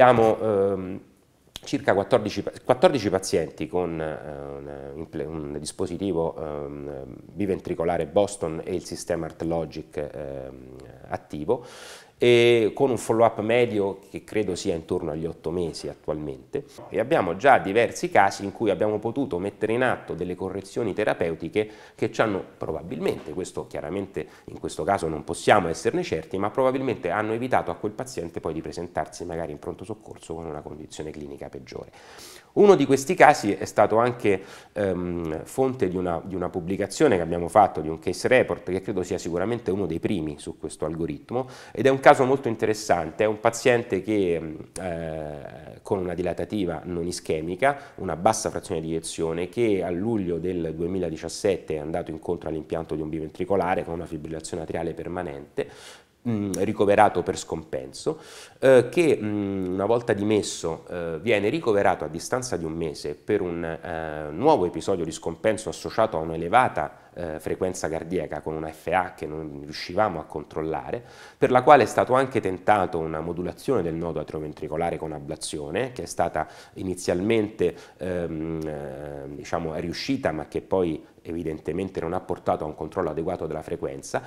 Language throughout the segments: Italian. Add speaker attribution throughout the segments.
Speaker 1: Abbiamo ehm, circa 14, 14, pazienti con eh, un, un, dispositivo eh, biventricolare Boston e il sistema ArtLogic eh, attivo e con un follow up medio che credo sia intorno agli 8 mesi attualmente e abbiamo già diversi casi in cui abbiamo potuto mettere in atto delle correzioni terapeutiche che ci hanno probabilmente, questo chiaramente in questo caso non possiamo esserne certi, ma probabilmente hanno evitato a quel paziente poi di presentarsi magari in pronto soccorso con una condizione clinica peggiore. Uno di questi casi è stato anche ehm, fonte di una, di una pubblicazione che abbiamo fatto, di un case report che credo sia sicuramente uno dei primi su questo algoritmo ed è un caso caso molto interessante è un paziente che mm, eh, con una dilatativa non ischemica, una bassa frazione di iniezione, che a luglio del 2017 è andato incontro all'impianto di un biventricolare con una fibrillazione atriale permanente, Mm, ricoverato per scompenso, eh, che mh, mm, una volta dimesso eh, viene ricoverato a distanza di un mese per un eh, nuovo episodio di scompenso associato a un'elevata eh, frequenza cardiaca con una FA che non riuscivamo a controllare, per la quale è stato anche tentato una modulazione del nodo atrioventricolare con ablazione, che è stata inizialmente ehm, eh, diciamo, è riuscita ma che poi evidentemente non ha portato a un controllo adeguato della frequenza.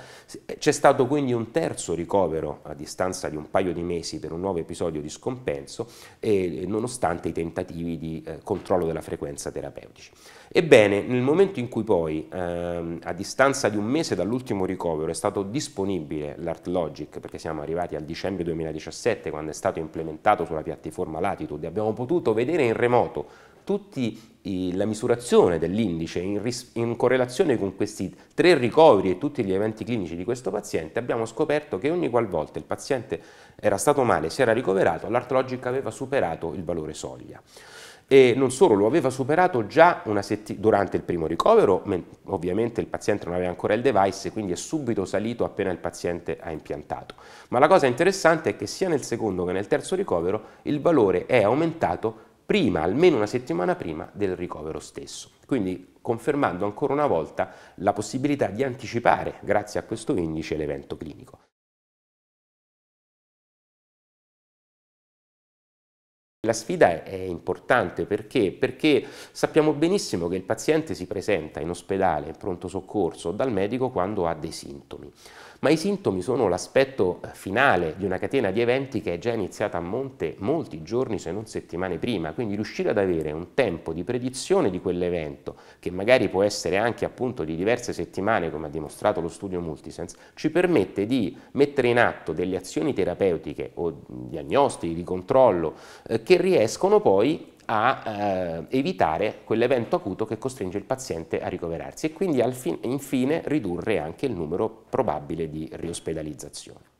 Speaker 1: C'è stato quindi un terzo ricovero a distanza di un paio di mesi per un nuovo episodio di scompenso e, eh, nonostante i tentativi di eh, controllo della frequenza terapeutici. Ebbene, nel momento in cui poi ehm, a distanza di un mese dall'ultimo ricovero è stato disponibile l'ArtLogic, perché siamo arrivati al dicembre 2017 quando è stato implementato sulla piattaforma Latitude, abbiamo potuto vedere in remoto tutti la misurazione dell'indice in, in, correlazione con questi tre ricoveri e tutti gli eventi clinici di questo paziente, abbiamo scoperto che ogni qualvolta il paziente era stato male, si era ricoverato, l'Artlogic aveva superato il valore soglia. E non solo, lo aveva superato già durante il primo ricovero, ovviamente il paziente non aveva ancora il device, quindi è subito salito appena il paziente ha impiantato. Ma la cosa interessante è che sia nel secondo che nel terzo ricovero il valore è aumentato prima, almeno una settimana prima del ricovero stesso. Quindi confermando ancora una volta la possibilità di anticipare, grazie a questo indice, l'evento clinico. La sfida è, importante perché? perché? sappiamo benissimo che il paziente si presenta in ospedale, in pronto soccorso, dal medico quando ha dei sintomi. Ma i sintomi sono l'aspetto eh, finale di una catena di eventi che è già iniziata a monte molti giorni, se non settimane prima, quindi riuscire ad avere un tempo di predizione di quell'evento, che magari può essere anche appunto di diverse settimane, come ha dimostrato lo studio Multisense, ci permette di mettere in atto delle azioni terapeutiche o diagnostiche, di controllo, eh, che riescono poi a eh, evitare quell'evento acuto che costringe il paziente a ricoverarsi e quindi infine ridurre anche il numero probabile di riospedalizzazione.